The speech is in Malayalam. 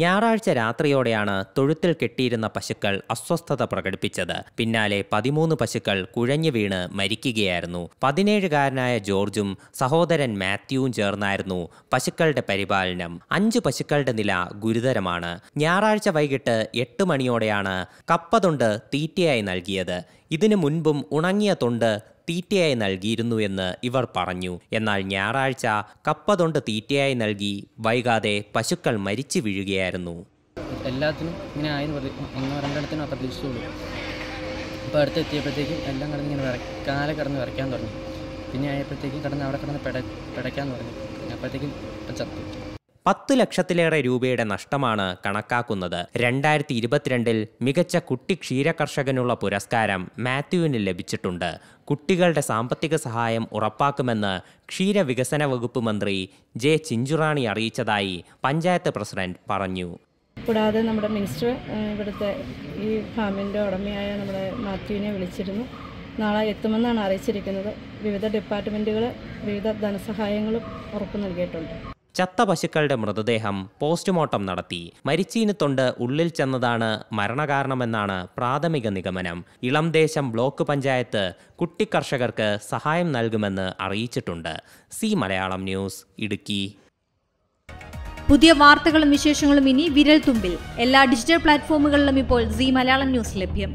ഞായറാഴ്ച രാത്രിയോടെയാണ് തൊഴുത്തിൽ കെട്ടിയിരുന്ന പശുക്കൾ അസ്വസ്ഥത പ്രകടിപ്പിച്ചത് പിന്നാലെ പതിമൂന്ന് പശുക്കൾ കുഴഞ്ഞു വീണ് മരിക്കുകയായിരുന്നു പതിനേഴുകാരനായ ജോർജും സഹോദരൻ മാത്യുവും ചേർന്നായിരുന്നു പശുക്കളുടെ പരിപാലനം അഞ്ചു പശുക്കളുടെ നില ഗുരുതരമാണ് ഞായറാഴ്ച വൈകിട്ട് എട്ട് മണിയോടെയാണ് കപ്പതുണ്ട് തീറ്റയായി നൽകിയത് ഇതിനു മുൻപും ഉണങ്ങിയ തൊണ്ട് തീറ്റയായി നൽകിയിരുന്നു എന്ന് ഇവർ പറഞ്ഞു എന്നാൽ ഞായറാഴ്ച കപ്പതൊണ്ട് തീറ്റയായി നൽകി വൈകാതെ പശുക്കൾ മരിച്ചു വീഴുകയായിരുന്നു എല്ലാത്തിനും ഇങ്ങനെ ആയെന്ന് ഒന്നോ രണ്ടിടത്തിനും അത്ര പ്രതീക്ഷിച്ചുള്ളൂ അപ്പോൾ അടുത്ത് എത്തിയപ്പോഴത്തേക്കും എല്ലാം കടന്ന് ഇങ്ങനെ വിറ കടന്ന് വരയ്ക്കാൻ തുടങ്ങി പിന്നെ ആയപ്പോഴത്തേക്കും കടന്ന് അവിടെ കടന്ന് പിട പിടയ്ക്കാൻ തുടങ്ങി അപ്പോഴത്തേക്കും ചത്തു പത്തു ലക്ഷത്തിലേറെ രൂപയുടെ നഷ്ടമാണ് കണക്കാക്കുന്നത് രണ്ടായിരത്തി ഇരുപത്തിരണ്ടിൽ മികച്ച കുട്ടി ക്ഷീരകർഷകനുള്ള പുരസ്കാരം മാത്യുവിന് ലഭിച്ചിട്ടുണ്ട് കുട്ടികളുടെ സാമ്പത്തിക സഹായം ഉറപ്പാക്കുമെന്ന് ക്ഷീരവികസന വകുപ്പ് മന്ത്രി ജെ ചിഞ്ചുറാണി അറിയിച്ചതായി പഞ്ചായത്ത് പ്രസിഡന്റ് പറഞ്ഞു കൂടാതെ നമ്മുടെ മിനിസ്റ്റർ ഇവിടുത്തെ ഈ ഫാമിൻ്റെ ഉടമയായ നമ്മുടെ മാത്യുവിനെ വിളിച്ചിരുന്നു നാളെ എത്തുമെന്നാണ് അറിയിച്ചിരിക്കുന്നത് വിവിധ ഡിപ്പാർട്ട്മെൻറ്റുകൾ വിവിധ ധനസഹായങ്ങളും ഉറപ്പ് നൽകിയിട്ടുണ്ട് ചത്ത പശുക്കളുടെ മൃതദേഹം പോസ്റ്റ്മോർട്ടം നടത്തി തൊണ്ട് ഉള്ളിൽ ചെന്നതാണ് മരണകാരണമെന്നാണ് പ്രാഥമിക നിഗമനം ഇളംദേശം ബ്ലോക്ക് പഞ്ചായത്ത് കുട്ടിക്കർഷകർക്ക് സഹായം നൽകുമെന്ന് അറിയിച്ചിട്ടുണ്ട് സി മലയാളം ന്യൂസ് ഇടുക്കി പുതിയ വാർത്തകളും വിശേഷങ്ങളും ഇനി വിരൽ തുമ്പിൽ എല്ലാ ഡിജിറ്റൽ പ്ലാറ്റ്ഫോമുകളിലും ഇപ്പോൾ സി മലയാളം ന്യൂസ് ലഭ്യം